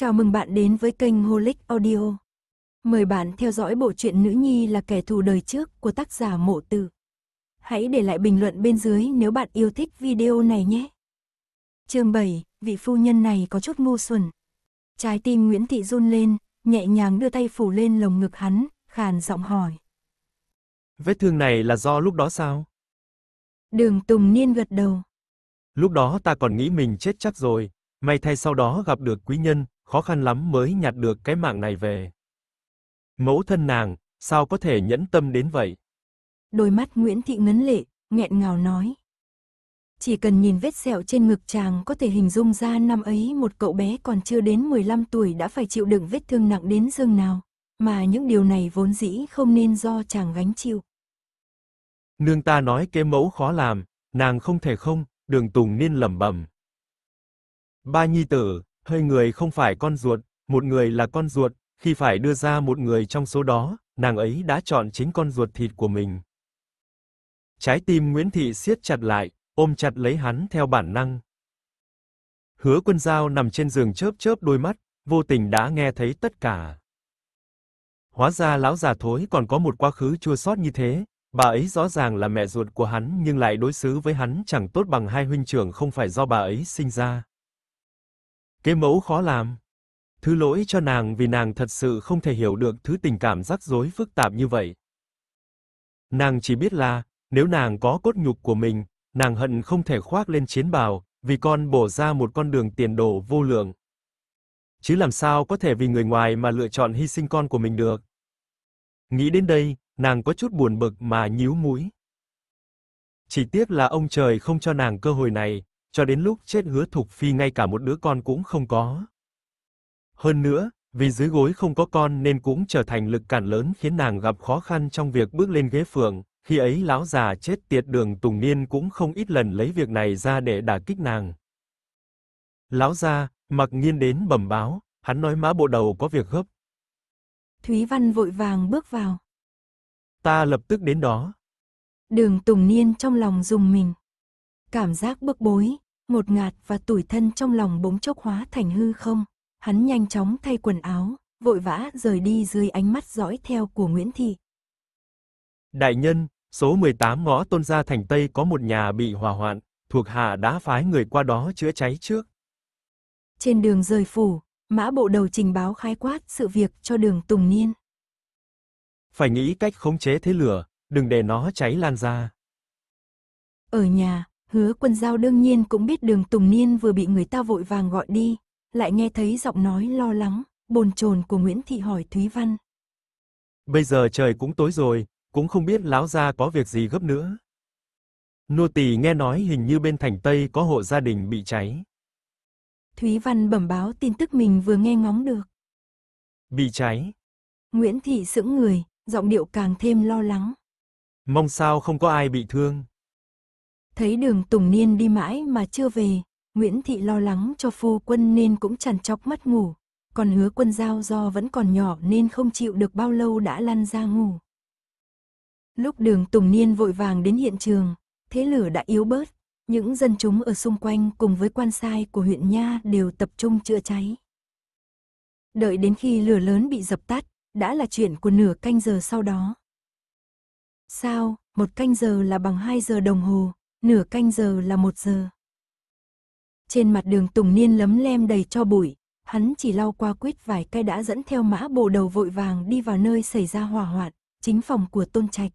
Chào mừng bạn đến với kênh Holic Audio. Mời bạn theo dõi bộ truyện Nữ Nhi là kẻ thù đời trước của tác giả Mộ Tử. Hãy để lại bình luận bên dưới nếu bạn yêu thích video này nhé. Chương 7, vị phu nhân này có chút ngu xuẩn. Trái tim Nguyễn Thị run lên, nhẹ nhàng đưa tay phủ lên lồng ngực hắn, khàn giọng hỏi. Vết thương này là do lúc đó sao? Đường Tùng Niên gật đầu. Lúc đó ta còn nghĩ mình chết chắc rồi, may thay sau đó gặp được quý nhân, khó khăn lắm mới nhặt được cái mạng này về. Mẫu thân nàng, sao có thể nhẫn tâm đến vậy? Đôi mắt Nguyễn Thị ngấn lệ, nghẹn ngào nói. Chỉ cần nhìn vết sẹo trên ngực chàng có thể hình dung ra năm ấy một cậu bé còn chưa đến 15 tuổi đã phải chịu đựng vết thương nặng đến dương nào, mà những điều này vốn dĩ không nên do chàng gánh chịu. Nương ta nói kế mẫu khó làm, nàng không thể không, đường tùng niên lẩm bẩm. Ba nhi tử, hơi người không phải con ruột, một người là con ruột, khi phải đưa ra một người trong số đó, nàng ấy đã chọn chính con ruột thịt của mình. Trái tim Nguyễn Thị siết chặt lại, ôm chặt lấy hắn theo bản năng. Hứa Quân Dao nằm trên giường chớp chớp đôi mắt, vô tình đã nghe thấy tất cả. Hóa ra lão già thối còn có một quá khứ chua xót như thế, bà ấy rõ ràng là mẹ ruột của hắn nhưng lại đối xử với hắn chẳng tốt bằng hai huynh trưởng không phải do bà ấy sinh ra kế mẫu khó làm. Thứ lỗi cho nàng vì nàng thật sự không thể hiểu được thứ tình cảm rắc rối phức tạp như vậy. Nàng chỉ biết là, nếu nàng có cốt nhục của mình, nàng hận không thể khoác lên chiến bào, vì con bổ ra một con đường tiền đồ vô lượng. Chứ làm sao có thể vì người ngoài mà lựa chọn hy sinh con của mình được. Nghĩ đến đây, nàng có chút buồn bực mà nhíu mũi. Chỉ tiếc là ông trời không cho nàng cơ hội này, cho đến lúc chết hứa thục phi ngay cả một đứa con cũng không có. Hơn nữa, vì dưới gối không có con nên cũng trở thành lực cản lớn khiến nàng gặp khó khăn trong việc bước lên ghế phượng. khi ấy lão già chết tiệt đường Tùng Niên cũng không ít lần lấy việc này ra để đả kích nàng. Lão gia, mặc nghiên đến bẩm báo, hắn nói mã bộ đầu có việc gấp. Thúy Văn vội vàng bước vào. Ta lập tức đến đó. Đường Tùng Niên trong lòng dùng mình. Cảm giác bức bối, một ngạt và tủi thân trong lòng bỗng chốc hóa thành hư không. Hắn nhanh chóng thay quần áo, vội vã rời đi dưới ánh mắt dõi theo của Nguyễn Thị. Đại nhân, số 18 ngõ Tôn Gia Thành Tây có một nhà bị hỏa hoạn, thuộc hạ đã phái người qua đó chữa cháy trước. Trên đường rời phủ, mã bộ đầu trình báo khái quát sự việc cho đường Tùng Niên. Phải nghĩ cách khống chế thế lửa, đừng để nó cháy lan ra. Ở nhà, Hứa quân giao đương nhiên cũng biết đường Tùng Niên vừa bị người ta vội vàng gọi đi, lại nghe thấy giọng nói lo lắng, bồn chồn của Nguyễn Thị hỏi Thúy Văn. Bây giờ trời cũng tối rồi, cũng không biết láo ra có việc gì gấp nữa. Nô tỳ nghe nói hình như bên thành Tây có hộ gia đình bị cháy. Thúy Văn bẩm báo tin tức mình vừa nghe ngóng được. Bị cháy. Nguyễn Thị sững người, giọng điệu càng thêm lo lắng. Mong sao không có ai bị thương. Thấy đường Tùng Niên đi mãi mà chưa về, Nguyễn Thị lo lắng cho phu quân nên cũng chằn chọc mất ngủ. Còn hứa quân giao do vẫn còn nhỏ nên không chịu được bao lâu đã lăn ra ngủ. Lúc đường Tùng Niên vội vàng đến hiện trường, thế lửa đã yếu bớt, những dân chúng ở xung quanh cùng với quan sai của huyện Nha đều tập trung chữa cháy. Đợi đến khi lửa lớn bị dập tắt, đã là chuyện của nửa canh giờ sau đó. Sao, một canh giờ là bằng hai giờ đồng hồ, Nửa canh giờ là một giờ. Trên mặt đường Tùng Niên lấm lem đầy cho bụi, hắn chỉ lau qua quýt vài cây đã dẫn theo mã bộ đầu vội vàng đi vào nơi xảy ra hỏa hoạn, chính phòng của Tôn Trạch.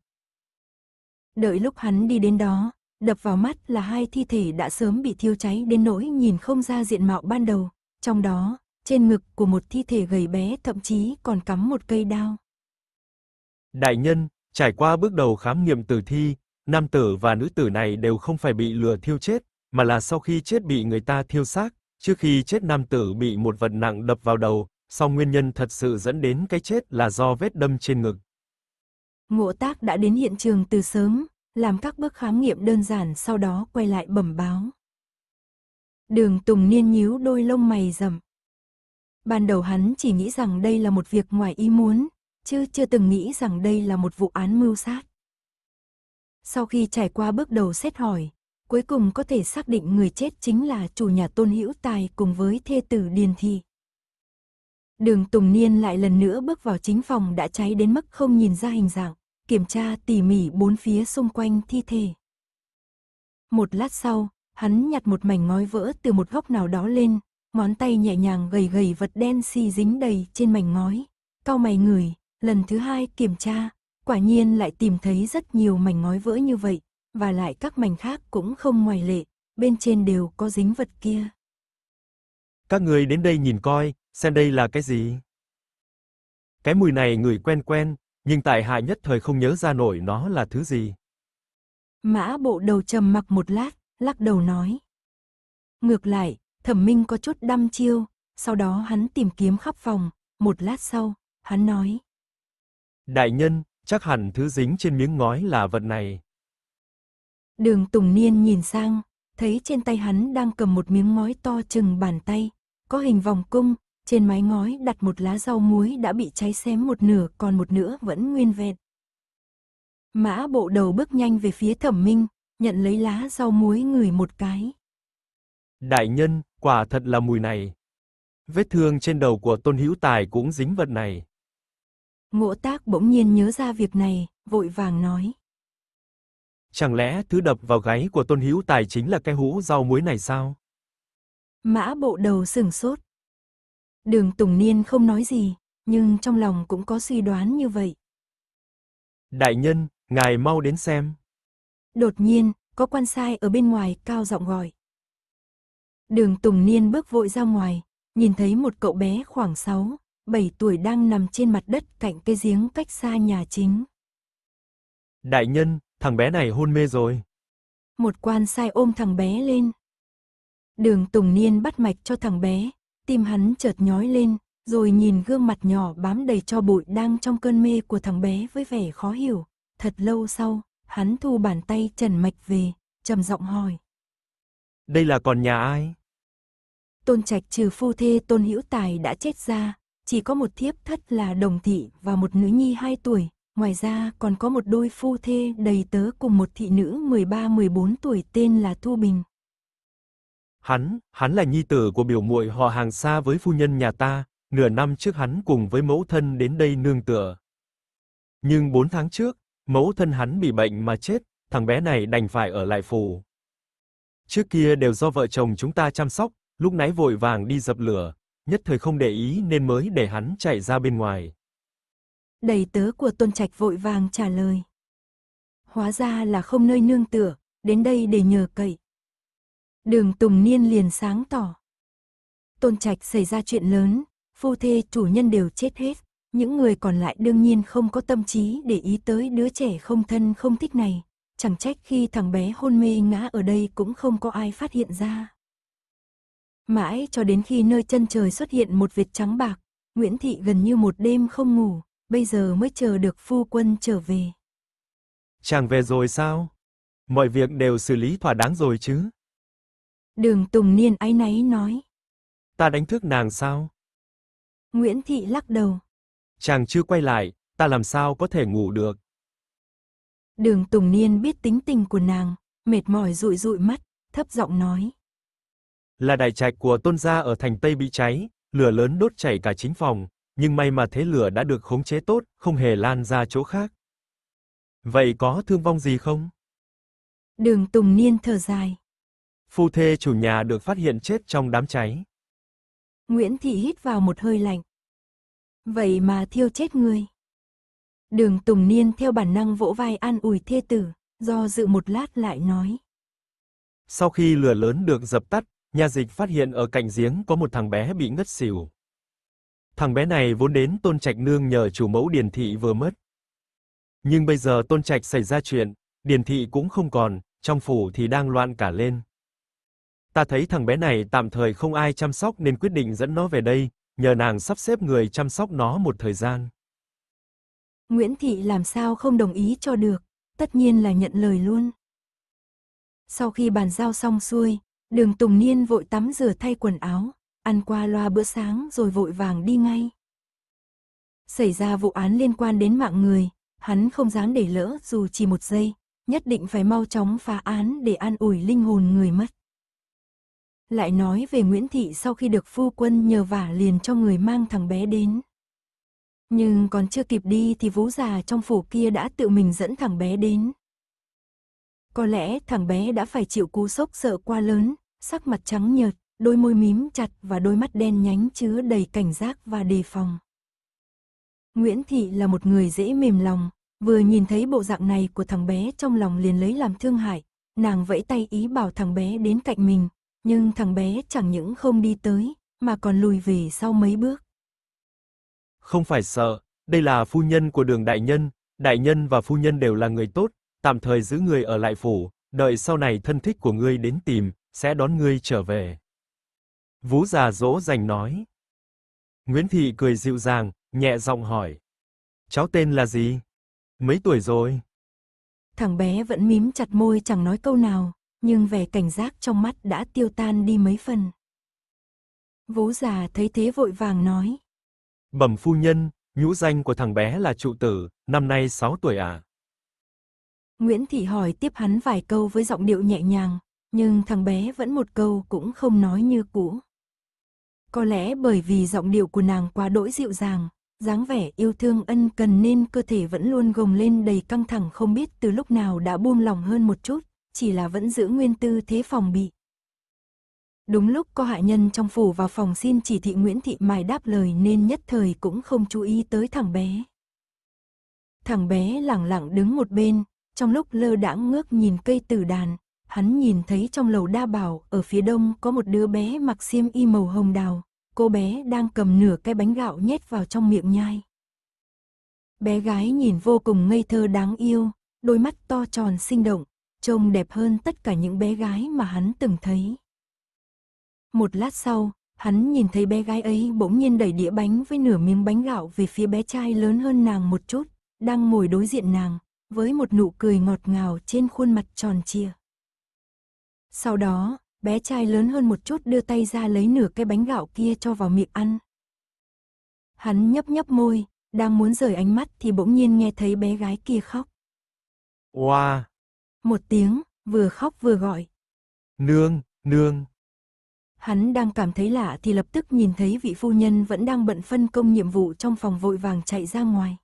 Đợi lúc hắn đi đến đó, đập vào mắt là hai thi thể đã sớm bị thiêu cháy đến nỗi nhìn không ra diện mạo ban đầu, trong đó, trên ngực của một thi thể gầy bé thậm chí còn cắm một cây đao. Đại nhân, trải qua bước đầu khám nghiệm tử thi, Nam tử và nữ tử này đều không phải bị lửa thiêu chết, mà là sau khi chết bị người ta thiêu xác, trước khi chết nam tử bị một vật nặng đập vào đầu, sau nguyên nhân thật sự dẫn đến cái chết là do vết đâm trên ngực. Ngộ Tác đã đến hiện trường từ sớm, làm các bước khám nghiệm đơn giản sau đó quay lại bẩm báo. Đường Tùng Niên nhíu đôi lông mày rậm. Ban đầu hắn chỉ nghĩ rằng đây là một việc ngoài ý muốn, chứ chưa từng nghĩ rằng đây là một vụ án mưu sát. Sau khi trải qua bước đầu xét hỏi, cuối cùng có thể xác định người chết chính là chủ nhà Tôn Hữu Tài cùng với thê tử Điền Thị. Đường Tùng Niên lại lần nữa bước vào chính phòng đã cháy đến mức không nhìn ra hình dạng, kiểm tra tỉ mỉ bốn phía xung quanh thi thể. Một lát sau, hắn nhặt một mảnh ngói vỡ từ một góc nào đó lên, ngón tay nhẹ nhàng gầy gầy vật đen xi dính đầy trên mảnh ngói. cau mày người lần thứ hai kiểm tra, Quả nhiên lại tìm thấy rất nhiều mảnh ngói vỡ như vậy, và lại các mảnh khác cũng không ngoài lệ, bên trên đều có dính vật kia. Các người đến đây nhìn coi, xem đây là cái gì? Cái mùi này người quen quen, nhưng tại hạ nhất thời không nhớ ra nổi nó là thứ gì. Mã bộ đầu trầm mặc một lát, lắc đầu nói. Ngược lại, thẩm minh có chút đăm chiêu, sau đó hắn tìm kiếm khắp phòng, một lát sau, hắn nói. Đại nhân, Chắc hẳn thứ dính trên miếng ngói là vật này. Đường Tùng Niên nhìn sang, thấy trên tay hắn đang cầm một miếng ngói to chừng bàn tay, có hình vòng cung, trên mái ngói đặt một lá rau muối đã bị cháy xém một nửa còn một nửa vẫn nguyên vẹn. Mã bộ đầu bước nhanh về phía thẩm minh, nhận lấy lá rau muối ngửi một cái. Đại nhân, quả thật là mùi này. Vết thương trên đầu của Tôn Hữu Tài cũng dính vật này. Ngộ tác bỗng nhiên nhớ ra việc này, vội vàng nói. Chẳng lẽ thứ đập vào gáy của Tôn Hữu Tài chính là cái hũ rau muối này sao? Mã bộ đầu sừng sốt. Đường Tùng Niên không nói gì, nhưng trong lòng cũng có suy đoán như vậy. Đại nhân, ngài mau đến xem. Đột nhiên, có quan sai ở bên ngoài cao giọng gọi. Đường Tùng Niên bước vội ra ngoài, nhìn thấy một cậu bé khoảng 6, 7 tuổi đang nằm trên mặt đất cạnh cái giếng cách xa nhà chính. Đại nhân, thằng bé này hôn mê rồi. Một quan sai ôm thằng bé lên. Đường Tùng Niên bắt mạch cho thằng bé, tim hắn chợt nhói lên, rồi nhìn gương mặt nhỏ bám đầy cho bụi đang trong cơn mê của thằng bé với vẻ khó hiểu. Thật lâu sau, hắn thu bàn tay trần mạch về, trầm giọng hỏi. Đây là còn nhà ai? Tôn Trạch trừ phu thê Tôn Hữu Tài đã chết ra, chỉ có một thiếp thất là đồng thị và một nữ nhi 2 tuổi, ngoài ra còn có một đôi phu thê đầy tớ cùng một thị nữ 13-14 tuổi tên là Thu Bình. Hắn, hắn là nhi tử của biểu muội họ hàng xa với phu nhân nhà ta, nửa năm trước hắn cùng với mẫu thân đến đây nương tựa. Nhưng 4 tháng trước, mẫu thân hắn bị bệnh mà chết, thằng bé này đành phải ở lại phủ. Trước kia đều do vợ chồng chúng ta chăm sóc, lúc nãy vội vàng đi dập lửa, nhất thời không để ý nên mới để hắn chạy ra bên ngoài. Đầy tớ của Tôn Trạch vội vàng trả lời. Hóa ra là không nơi nương tựa, đến đây để nhờ cậy. Đường Tùng Niên liền sáng tỏ. Tôn Trạch xảy ra chuyện lớn, phu thê chủ nhân đều chết hết, những người còn lại đương nhiên không có tâm trí để ý tới đứa trẻ không thân không thích này, chẳng trách khi thằng bé hôn mê ngã ở đây cũng không có ai phát hiện ra. Mãi cho đến khi nơi chân trời xuất hiện một vệt trắng bạc, Nguyễn Thị gần như một đêm không ngủ, bây giờ mới chờ được phu quân trở về. Chàng về rồi sao? Mọi việc đều xử lý thỏa đáng rồi chứ? Đường Tùng Niên áy náy nói. Ta đánh thức nàng sao? Nguyễn Thị lắc đầu. Chàng chưa quay lại, ta làm sao có thể ngủ được? Đường Tùng Niên biết tính tình của nàng, mệt mỏi rụi rụi mắt, thấp giọng nói là đại trạch của Tôn gia ở thành Tây bị cháy, lửa lớn đốt chảy cả chính phòng, nhưng may mà thế lửa đã được khống chế tốt, không hề lan ra chỗ khác. Vậy có thương vong gì không? Đường Tùng Niên thở dài. Phu thê chủ nhà được phát hiện chết trong đám cháy. Nguyễn Thị hít vào một hơi lạnh. Vậy mà thiêu chết người. Đường Tùng Niên theo bản năng vỗ vai an ủi thê tử, do dự một lát lại nói. Sau khi lửa lớn được dập tắt, nhà dịch phát hiện ở cạnh giếng có một thằng bé bị ngất xỉu. Thằng bé này vốn đến Tôn Trạch nương nhờ chủ mẫu Điền thị vừa mất. Nhưng bây giờ Tôn Trạch xảy ra chuyện, Điền thị cũng không còn, trong phủ thì đang loạn cả lên. Ta thấy thằng bé này tạm thời không ai chăm sóc nên quyết định dẫn nó về đây, nhờ nàng sắp xếp người chăm sóc nó một thời gian. Nguyễn Thị làm sao không đồng ý cho được, tất nhiên là nhận lời luôn. Sau khi bàn giao xong xuôi, Đường Tùng Niên vội tắm rửa thay quần áo, ăn qua loa bữa sáng rồi vội vàng đi ngay. Xảy ra vụ án liên quan đến mạng người, hắn không dám để lỡ dù chỉ một giây, nhất định phải mau chóng phá án để an ủi linh hồn người mất. Lại nói về Nguyễn Thị sau khi được phu quân nhờ vả liền cho người mang thằng bé đến. Nhưng còn chưa kịp đi thì vú già trong phủ kia đã tự mình dẫn thằng bé đến. Có lẽ thằng bé đã phải chịu cú sốc sợ quá lớn, sắc mặt trắng nhợt, đôi môi mím chặt và đôi mắt đen nhánh chứa đầy cảnh giác và đề phòng. Nguyễn Thị là một người dễ mềm lòng, vừa nhìn thấy bộ dạng này của thằng bé trong lòng liền lấy làm thương hại, nàng vẫy tay ý bảo thằng bé đến cạnh mình, nhưng thằng bé chẳng những không đi tới, mà còn lùi về sau mấy bước. Không phải sợ, đây là phu nhân của đường đại nhân, đại nhân và phu nhân đều là người tốt, tạm thời giữ người ở lại phủ, đợi sau này thân thích của ngươi đến tìm, sẽ đón ngươi trở về. Vú già dỗ dành nói. Nguyễn Thị cười dịu dàng, nhẹ giọng hỏi. Cháu tên là gì? Mấy tuổi rồi? Thằng bé vẫn mím chặt môi chẳng nói câu nào, nhưng vẻ cảnh giác trong mắt đã tiêu tan đi mấy phần. Vú già thấy thế vội vàng nói. Bẩm phu nhân, nhũ danh của thằng bé là trụ tử, năm nay 6 tuổi à? Nguyễn Thị hỏi tiếp hắn vài câu với giọng điệu nhẹ nhàng nhưng thằng bé vẫn một câu cũng không nói như cũ. Có lẽ bởi vì giọng điệu của nàng quá đỗi dịu dàng, dáng vẻ yêu thương ân cần nên cơ thể vẫn luôn gồng lên đầy căng thẳng không biết từ lúc nào đã buông lòng hơn một chút, chỉ là vẫn giữ nguyên tư thế phòng bị. Đúng lúc có hạ nhân trong phủ vào phòng xin chỉ thị Nguyễn Thị Mài đáp lời nên nhất thời cũng không chú ý tới thằng bé. Thằng bé lặng lặng đứng một bên, trong lúc lơ đãng ngước nhìn cây tử đàn, hắn nhìn thấy trong lầu đa bảo ở phía đông có một đứa bé mặc xiêm y màu hồng đào, cô bé đang cầm nửa cái bánh gạo nhét vào trong miệng nhai. Bé gái nhìn vô cùng ngây thơ đáng yêu, đôi mắt to tròn sinh động, trông đẹp hơn tất cả những bé gái mà hắn từng thấy. Một lát sau, hắn nhìn thấy bé gái ấy bỗng nhiên đẩy đĩa bánh với nửa miếng bánh gạo về phía bé trai lớn hơn nàng một chút, đang ngồi đối diện nàng, với một nụ cười ngọt ngào trên khuôn mặt tròn trịa. Sau đó, bé trai lớn hơn một chút đưa tay ra lấy nửa cái bánh gạo kia cho vào miệng ăn. Hắn nhấp nhấp môi, đang muốn rời ánh mắt thì bỗng nhiên nghe thấy bé gái kia khóc. Oa! Wow. Một tiếng, vừa khóc vừa gọi. Nương, nương. Hắn đang cảm thấy lạ thì lập tức nhìn thấy vị phu nhân vẫn đang bận phân công nhiệm vụ trong phòng vội vàng chạy ra ngoài.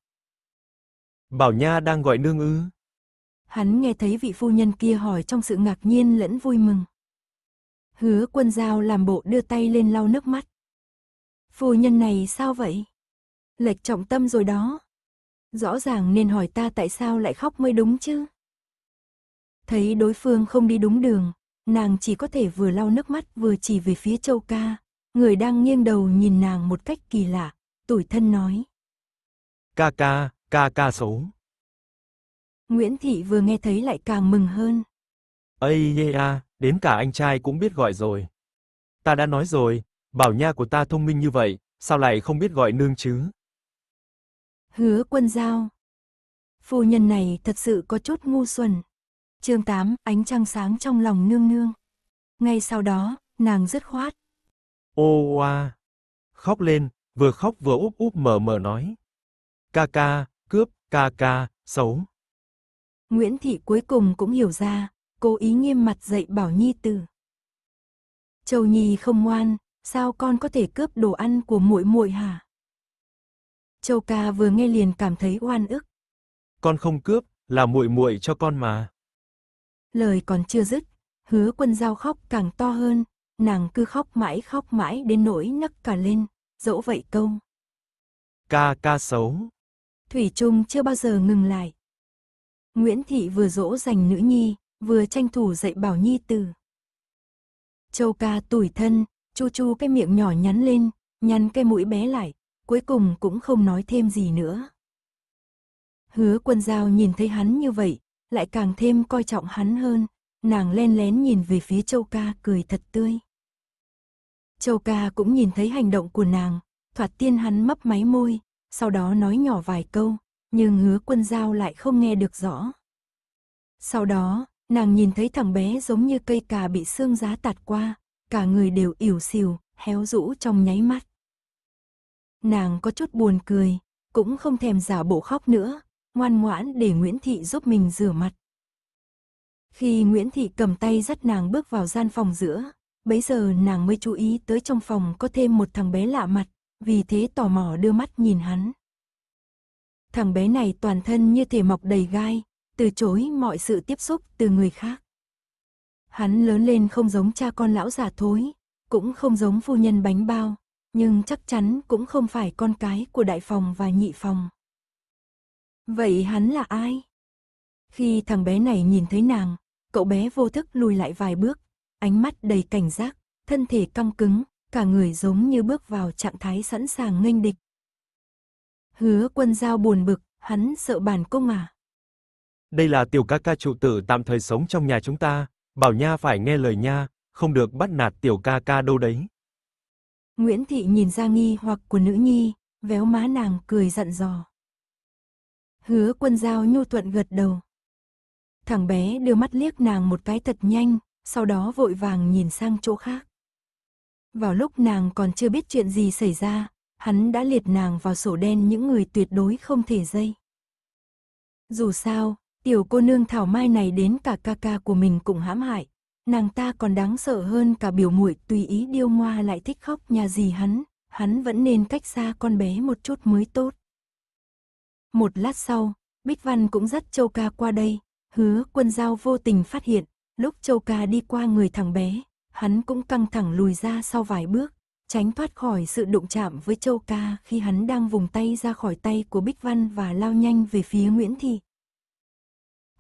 Bảo Nha đang gọi nương ư? hắn nghe thấy vị phu nhân kia hỏi trong sự ngạc nhiên lẫn vui mừng. Hứa quân giao làm bộ đưa tay lên lau nước mắt. Phu nhân này sao vậy? Lệch trọng tâm rồi đó. Rõ ràng nên hỏi ta tại sao lại khóc mới đúng chứ. Thấy đối phương không đi đúng đường, nàng chỉ có thể vừa lau nước mắt vừa chỉ về phía châu ca, người đang nghiêng đầu nhìn nàng một cách kỳ lạ, tủi thân nói. Ca ca, ca ca xấu. Nguyễn Thị vừa nghe thấy lại càng mừng hơn. Ây dê a, đến cả anh trai cũng biết gọi rồi. Ta đã nói rồi, bảo nha của ta thông minh như vậy, sao lại không biết gọi nương chứ? Hứa quân giao. Phu nhân này thật sự có chút ngu xuẩn. chương 8, ánh trăng sáng trong lòng nương nương. Ngay sau đó, nàng dứt khoát. Ô oa. Khóc lên, vừa khóc vừa úp úp mờ mờ nói. Ca ca, cướp, ca ca, xấu. Nguyễn Thị cuối cùng cũng hiểu ra, cố ý nghiêm mặt dạy bảo Nhi Tử. Châu Nhi không ngoan, sao con có thể cướp đồ ăn của muội muội hả? Châu ca vừa nghe liền cảm thấy oan ức. Con không cướp, là muội muội cho con mà. Lời còn chưa dứt, Hứa Quân Giao khóc càng to hơn, nàng cứ khóc mãi khóc mãi đến nỗi nấc cả lên, dỗ vậy câu. Ca ca xấu. Thủy Trung chưa bao giờ ngừng lại, Nguyễn Thị vừa dỗ dành nữ nhi, vừa tranh thủ dạy bảo nhi tử. Châu ca tủi thân, chu chu cái miệng nhỏ nhắn lên, nhăn cái mũi bé lại, cuối cùng cũng không nói thêm gì nữa. Hứa quân giao nhìn thấy hắn như vậy, lại càng thêm coi trọng hắn hơn, nàng len lén nhìn về phía châu ca cười thật tươi. Châu ca cũng nhìn thấy hành động của nàng, thoạt tiên hắn mấp máy môi, sau đó nói nhỏ vài câu, nhưng hứa quân giao lại không nghe được rõ. Sau đó, nàng nhìn thấy thằng bé giống như cây cà bị xương giá tạt qua, cả người đều ỉu xìu, héo rũ trong nháy mắt. Nàng có chút buồn cười, cũng không thèm giả bộ khóc nữa, ngoan ngoãn để Nguyễn Thị giúp mình rửa mặt. Khi Nguyễn Thị cầm tay dắt nàng bước vào gian phòng giữa, bấy giờ nàng mới chú ý tới trong phòng có thêm một thằng bé lạ mặt, vì thế tò mò đưa mắt nhìn hắn. Thằng bé này toàn thân như thể mọc đầy gai, từ chối mọi sự tiếp xúc từ người khác. Hắn lớn lên không giống cha con lão già thối, cũng không giống phu nhân bánh bao, nhưng chắc chắn cũng không phải con cái của đại phòng và nhị phòng. Vậy hắn là ai? Khi thằng bé này nhìn thấy nàng, cậu bé vô thức lùi lại vài bước, ánh mắt đầy cảnh giác, thân thể căng cứng, cả người giống như bước vào trạng thái sẵn sàng nghênh địch, Hứa quân giao buồn bực, hắn sợ bản cung à. Đây là tiểu ca ca trụ tử tạm thời sống trong nhà chúng ta, bảo nha phải nghe lời nha, không được bắt nạt tiểu ca ca đâu đấy. Nguyễn Thị nhìn ra nghi hoặc của nữ nhi, véo má nàng cười dặn dò. Hứa quân giao nhu thuận gật đầu. Thằng bé đưa mắt liếc nàng một cái thật nhanh, sau đó vội vàng nhìn sang chỗ khác. Vào lúc nàng còn chưa biết chuyện gì xảy ra, hắn đã liệt nàng vào sổ đen những người tuyệt đối không thể dây. Dù sao, tiểu cô nương Thảo Mai này đến cả ca ca của mình cũng hãm hại, nàng ta còn đáng sợ hơn cả biểu muội tùy ý điêu ngoa lại thích khóc nhà gì hắn, hắn vẫn nên cách xa con bé một chút mới tốt. Một lát sau, Bích Văn cũng dắt Châu Ca qua đây, hứa quân giao vô tình phát hiện, lúc Châu Ca đi qua người thằng bé, hắn cũng căng thẳng lùi ra sau vài bước, tránh thoát khỏi sự đụng chạm với Châu Ca khi hắn đang vùng tay ra khỏi tay của Bích Văn và lao nhanh về phía Nguyễn Thị.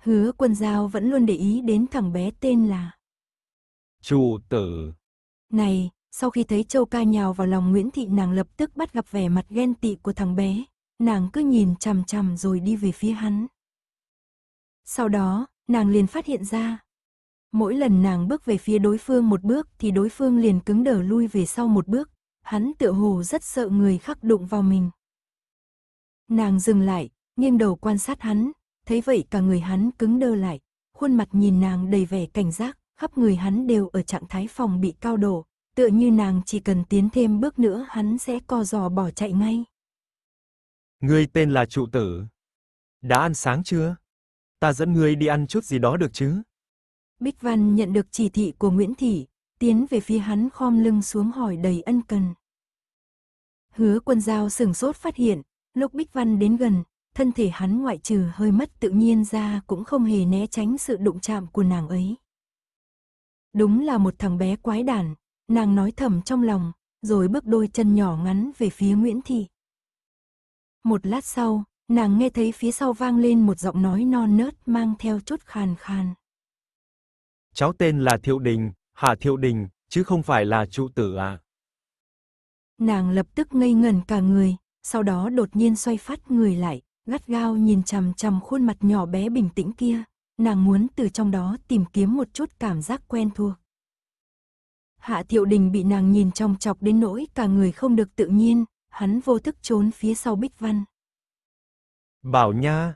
Hứa quân giao vẫn luôn để ý đến thằng bé tên là Chủ tử. Này, sau khi thấy Châu Ca nhào vào lòng Nguyễn Thị nàng lập tức bắt gặp vẻ mặt ghen tị của thằng bé, nàng cứ nhìn chằm chằm rồi đi về phía hắn. Sau đó, nàng liền phát hiện ra, Mỗi lần nàng bước về phía đối phương một bước thì đối phương liền cứng đờ lui về sau một bước, hắn tựa hồ rất sợ người khắc đụng vào mình. Nàng dừng lại, nghiêng đầu quan sát hắn, thấy vậy cả người hắn cứng đơ lại, khuôn mặt nhìn nàng đầy vẻ cảnh giác, khắp người hắn đều ở trạng thái phòng bị cao độ, tựa như nàng chỉ cần tiến thêm bước nữa hắn sẽ co giò bỏ chạy ngay. Ngươi tên là trụ tử. Đã ăn sáng chưa? Ta dẫn ngươi đi ăn chút gì đó được chứ? Bích Văn nhận được chỉ thị của Nguyễn Thị, tiến về phía hắn khom lưng xuống hỏi đầy ân cần. Hứa quân giao sừng sốt phát hiện, lúc Bích Văn đến gần, thân thể hắn ngoại trừ hơi mất tự nhiên ra cũng không hề né tránh sự đụng chạm của nàng ấy. Đúng là một thằng bé quái đản, nàng nói thầm trong lòng, rồi bước đôi chân nhỏ ngắn về phía Nguyễn Thị. Một lát sau, nàng nghe thấy phía sau vang lên một giọng nói non nớt mang theo chút khàn khàn cháu tên là Thiệu Đình, Hà Thiệu Đình, chứ không phải là trụ tử à. Nàng lập tức ngây ngẩn cả người, sau đó đột nhiên xoay phát người lại, gắt gao nhìn chằm chằm khuôn mặt nhỏ bé bình tĩnh kia, nàng muốn từ trong đó tìm kiếm một chút cảm giác quen thuộc. Hạ Thiệu Đình bị nàng nhìn trong chọc đến nỗi cả người không được tự nhiên, hắn vô thức trốn phía sau Bích Văn. Bảo nha!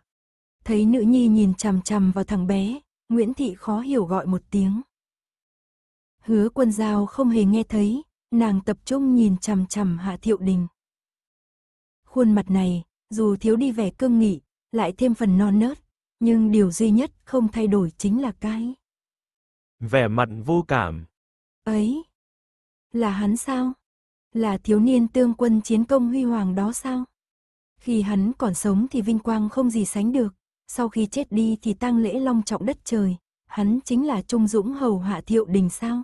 Thấy nữ nhi nhìn chằm chằm vào thằng bé, Nguyễn Thị khó hiểu gọi một tiếng. Hứa quân giao không hề nghe thấy, nàng tập trung nhìn chằm chằm Hạ Thiệu Đình. Khuôn mặt này, dù thiếu đi vẻ cương nghị, lại thêm phần non nớt, nhưng điều duy nhất không thay đổi chính là cái. Vẻ mặt vô cảm. Ấy, là hắn sao? Là thiếu niên tương quân chiến công huy hoàng đó sao? Khi hắn còn sống thì vinh quang không gì sánh được, sau khi chết đi thì tang lễ long trọng đất trời, hắn chính là Trung Dũng hầu hạ thiệu đình sao?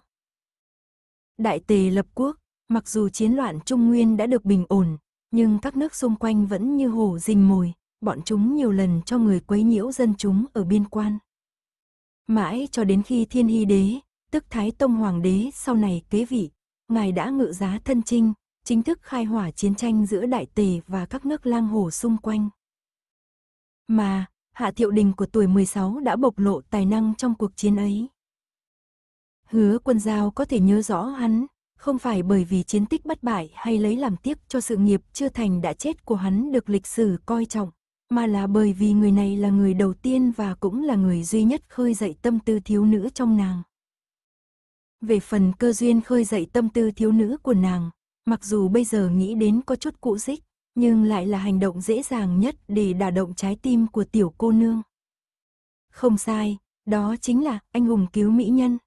Đại tề lập quốc, mặc dù chiến loạn Trung Nguyên đã được bình ổn, nhưng các nước xung quanh vẫn như hổ rình mồi, bọn chúng nhiều lần cho người quấy nhiễu dân chúng ở biên quan. Mãi cho đến khi Thiên Hy Đế, tức Thái Tông Hoàng Đế sau này kế vị, ngài đã ngự giá thân trinh, chính thức khai hỏa chiến tranh giữa Đại Tề và các nước lang hồ xung quanh. Mà, Hạ Thiệu Đình của tuổi 16 đã bộc lộ tài năng trong cuộc chiến ấy. Hứa quân giao có thể nhớ rõ hắn, không phải bởi vì chiến tích bất bại hay lấy làm tiếc cho sự nghiệp chưa thành đã chết của hắn được lịch sử coi trọng, mà là bởi vì người này là người đầu tiên và cũng là người duy nhất khơi dậy tâm tư thiếu nữ trong nàng. Về phần cơ duyên khơi dậy tâm tư thiếu nữ của nàng, mặc dù bây giờ nghĩ đến có chút cũ dích, nhưng lại là hành động dễ dàng nhất để đả động trái tim của tiểu cô nương. Không sai, đó chính là anh hùng cứu mỹ nhân.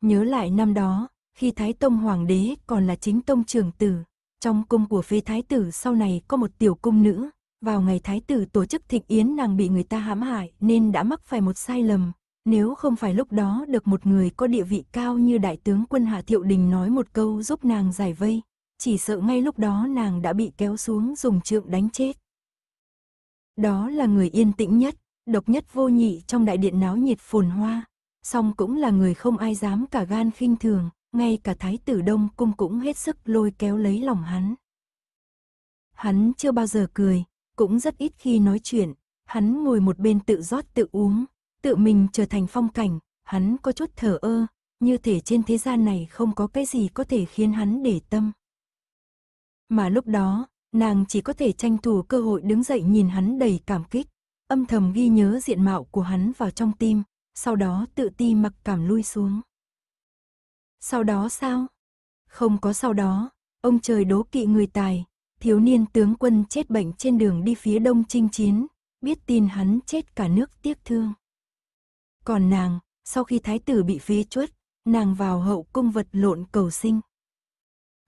Nhớ lại năm đó, khi Thái Tông Hoàng đế còn là chính Tông Trường Tử, trong cung của phế Thái Tử sau này có một tiểu cung nữ, vào ngày Thái Tử tổ chức thịnh yến nàng bị người ta hãm hại nên đã mắc phải một sai lầm. Nếu không phải lúc đó được một người có địa vị cao như Đại tướng quân Hạ Thiệu Đình nói một câu giúp nàng giải vây, chỉ sợ ngay lúc đó nàng đã bị kéo xuống dùng trượng đánh chết. Đó là người yên tĩnh nhất, độc nhất vô nhị trong đại điện náo nhiệt phồn hoa, song cũng là người không ai dám cả gan khinh thường, ngay cả thái tử Đông Cung cũng hết sức lôi kéo lấy lòng hắn. Hắn chưa bao giờ cười, cũng rất ít khi nói chuyện, hắn ngồi một bên tự rót tự uống, tự mình trở thành phong cảnh, hắn có chút thở ơ, như thể trên thế gian này không có cái gì có thể khiến hắn để tâm. Mà lúc đó, nàng chỉ có thể tranh thủ cơ hội đứng dậy nhìn hắn đầy cảm kích, âm thầm ghi nhớ diện mạo của hắn vào trong tim, sau đó tự ti mặc cảm lui xuống. Sau đó sao? Không có sau đó, ông trời đố kỵ người tài, thiếu niên tướng quân chết bệnh trên đường đi phía đông chinh chiến, biết tin hắn chết cả nước tiếc thương. Còn nàng, sau khi thái tử bị phế chuất, nàng vào hậu cung vật lộn cầu sinh.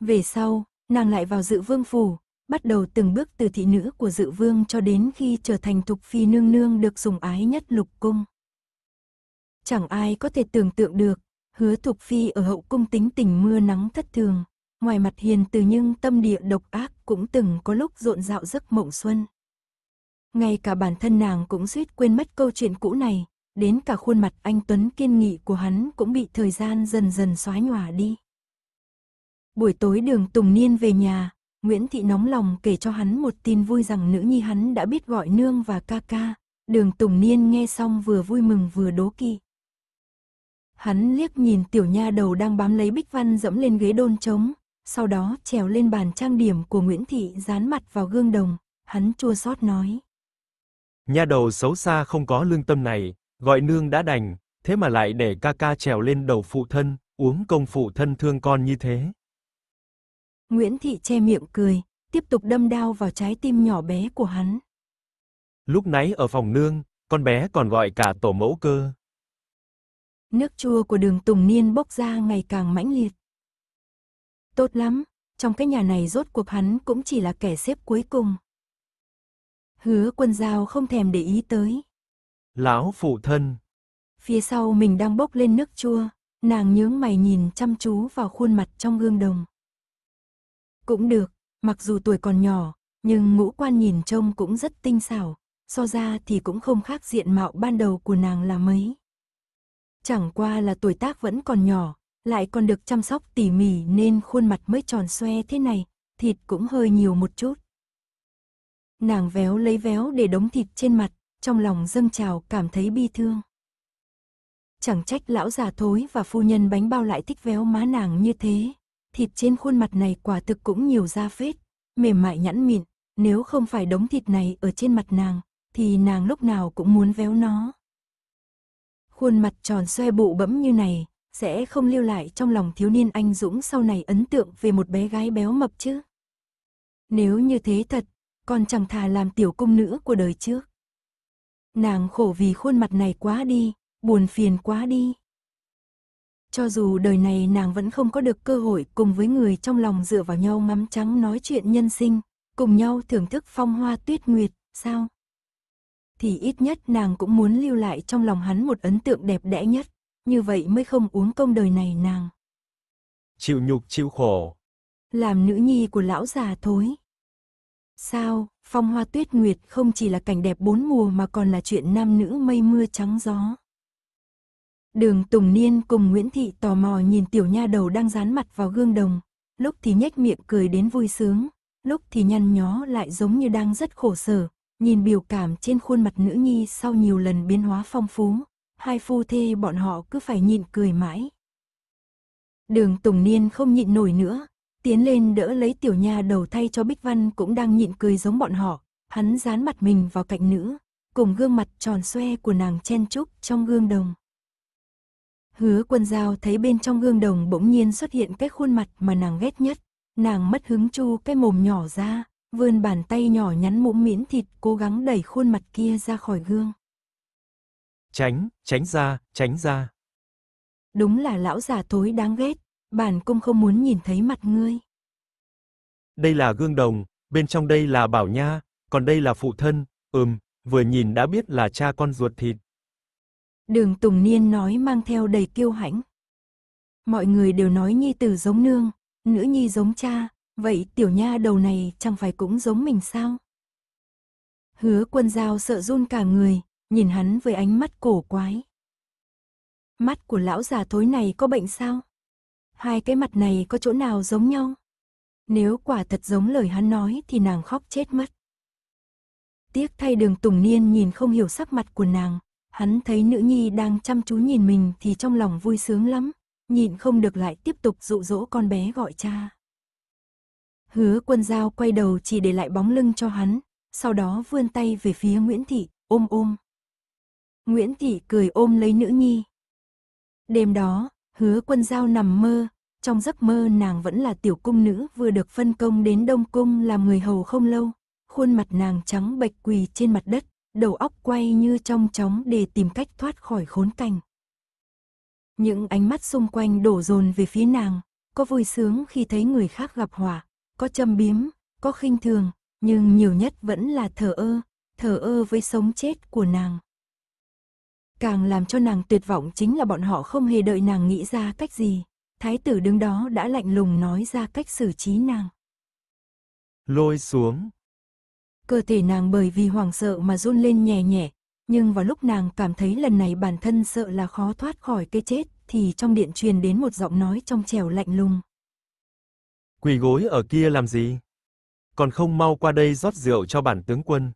Về sau, nàng lại vào dự vương phủ, bắt đầu từng bước từ thị nữ của dự vương cho đến khi trở thành thục phi nương nương được sủng ái nhất lục cung. Chẳng ai có thể tưởng tượng được, hứa thục phi ở hậu cung tính tình mưa nắng thất thường, ngoài mặt hiền từ nhưng tâm địa độc ác cũng từng có lúc rộn rạo giấc mộng xuân. Ngay cả bản thân nàng cũng suýt quên mất câu chuyện cũ này, đến cả khuôn mặt anh Tuấn kiên nghị của hắn cũng bị thời gian dần dần xóa nhòa đi. Buổi tối đường Tùng Niên về nhà, Nguyễn Thị nóng lòng kể cho hắn một tin vui rằng nữ nhi hắn đã biết gọi nương và ca ca. Đường Tùng Niên nghe xong vừa vui mừng vừa đố kỵ. Hắn liếc nhìn tiểu nha đầu đang bám lấy bích văn dẫm lên ghế đôn trống, sau đó trèo lên bàn trang điểm của Nguyễn Thị dán mặt vào gương đồng, hắn chua xót nói. Nha đầu xấu xa không có lương tâm này, gọi nương đã đành, thế mà lại để ca ca trèo lên đầu phụ thân, uống công phụ thân thương con như thế. Nguyễn Thị che miệng cười, tiếp tục đâm đao vào trái tim nhỏ bé của hắn. Lúc nãy ở phòng nương, con bé còn gọi cả tổ mẫu cơ. Nước chua của đường Tùng Niên bốc ra ngày càng mãnh liệt. Tốt lắm, trong cái nhà này rốt cuộc hắn cũng chỉ là kẻ xếp cuối cùng. Hứa quân giao không thèm để ý tới. Lão phụ thân. Phía sau mình đang bốc lên nước chua, nàng nhướng mày nhìn chăm chú vào khuôn mặt trong gương đồng. Cũng được, mặc dù tuổi còn nhỏ, nhưng ngũ quan nhìn trông cũng rất tinh xảo, so ra thì cũng không khác diện mạo ban đầu của nàng là mấy. Chẳng qua là tuổi tác vẫn còn nhỏ, lại còn được chăm sóc tỉ mỉ nên khuôn mặt mới tròn xoe thế này, thịt cũng hơi nhiều một chút. Nàng véo lấy véo để đống thịt trên mặt, trong lòng dâng trào cảm thấy bi thương. Chẳng trách lão già thối và phu nhân bánh bao lại thích véo má nàng như thế, thịt trên khuôn mặt này quả thực cũng nhiều da phết, mềm mại nhẵn mịn, nếu không phải đống thịt này ở trên mặt nàng, thì nàng lúc nào cũng muốn véo nó. Khuôn mặt tròn xoe bụ bẫm như này, sẽ không lưu lại trong lòng thiếu niên anh Dũng sau này ấn tượng về một bé gái béo mập chứ. Nếu như thế thật, còn chẳng thà làm tiểu cung nữ của đời trước. Nàng khổ vì khuôn mặt này quá đi, buồn phiền quá đi. Cho dù đời này nàng vẫn không có được cơ hội cùng với người trong lòng dựa vào nhau ngắm trắng nói chuyện nhân sinh, cùng nhau thưởng thức phong hoa tuyết nguyệt, sao? Thì ít nhất nàng cũng muốn lưu lại trong lòng hắn một ấn tượng đẹp đẽ nhất, như vậy mới không uống công đời này nàng. Chịu nhục chịu khổ. Làm nữ nhi của lão già thối. Sao, phong hoa tuyết nguyệt không chỉ là cảnh đẹp bốn mùa mà còn là chuyện nam nữ mây mưa trắng gió. Đường Tùng Niên cùng Nguyễn Thị tò mò nhìn tiểu nha đầu đang dán mặt vào gương đồng, lúc thì nhếch miệng cười đến vui sướng, lúc thì nhăn nhó lại giống như đang rất khổ sở, nhìn biểu cảm trên khuôn mặt nữ nhi sau nhiều lần biến hóa phong phú, hai phu thê bọn họ cứ phải nhịn cười mãi. Đường Tùng Niên không nhịn nổi nữa, tiến lên đỡ lấy tiểu nha đầu thay cho Bích Văn cũng đang nhịn cười giống bọn họ, hắn dán mặt mình vào cạnh nữ, cùng gương mặt tròn xoe của nàng chen trúc trong gương đồng. Hứa quân giao thấy bên trong gương đồng bỗng nhiên xuất hiện cái khuôn mặt mà nàng ghét nhất. Nàng mất hứng chu cái mồm nhỏ ra, vươn bàn tay nhỏ nhắn mũm miễn thịt cố gắng đẩy khuôn mặt kia ra khỏi gương. Tránh, tránh ra, tránh ra. Đúng là lão già thối đáng ghét, bản cung không muốn nhìn thấy mặt ngươi. Đây là gương đồng, bên trong đây là bảo nha, còn đây là phụ thân, ừm, vừa nhìn đã biết là cha con ruột thịt. Đường Tùng Niên nói mang theo đầy kiêu hãnh. Mọi người đều nói nhi tử giống nương, nữ nhi giống cha, vậy tiểu nha đầu này chẳng phải cũng giống mình sao? Hứa quân giao sợ run cả người, nhìn hắn với ánh mắt cổ quái. Mắt của lão già thối này có bệnh sao? Hai cái mặt này có chỗ nào giống nhau? Nếu quả thật giống lời hắn nói thì nàng khóc chết mất. Tiếc thay đường Tùng Niên nhìn không hiểu sắc mặt của nàng, Hắn thấy nữ nhi đang chăm chú nhìn mình thì trong lòng vui sướng lắm, nhịn không được lại tiếp tục dụ dỗ con bé gọi cha. Hứa quân dao quay đầu chỉ để lại bóng lưng cho hắn, sau đó vươn tay về phía Nguyễn Thị, ôm ôm. Nguyễn Thị cười ôm lấy nữ nhi. Đêm đó, hứa quân dao nằm mơ, trong giấc mơ nàng vẫn là tiểu cung nữ vừa được phân công đến Đông Cung làm người hầu không lâu, khuôn mặt nàng trắng bạch quỳ trên mặt đất, đầu óc quay như trong chóng để tìm cách thoát khỏi khốn cảnh. Những ánh mắt xung quanh đổ dồn về phía nàng, có vui sướng khi thấy người khác gặp họa, có châm biếm, có khinh thường, nhưng nhiều nhất vẫn là thờ ơ, thờ ơ với sống chết của nàng. Càng làm cho nàng tuyệt vọng chính là bọn họ không hề đợi nàng nghĩ ra cách gì. Thái tử đứng đó đã lạnh lùng nói ra cách xử trí nàng. Lôi xuống, Cơ thể nàng bởi vì hoảng sợ mà run lên nhẹ nhẹ, nhưng vào lúc nàng cảm thấy lần này bản thân sợ là khó thoát khỏi cái chết, thì trong điện truyền đến một giọng nói trong trẻo lạnh lùng. Quỳ gối ở kia làm gì? Còn không mau qua đây rót rượu cho bản tướng quân.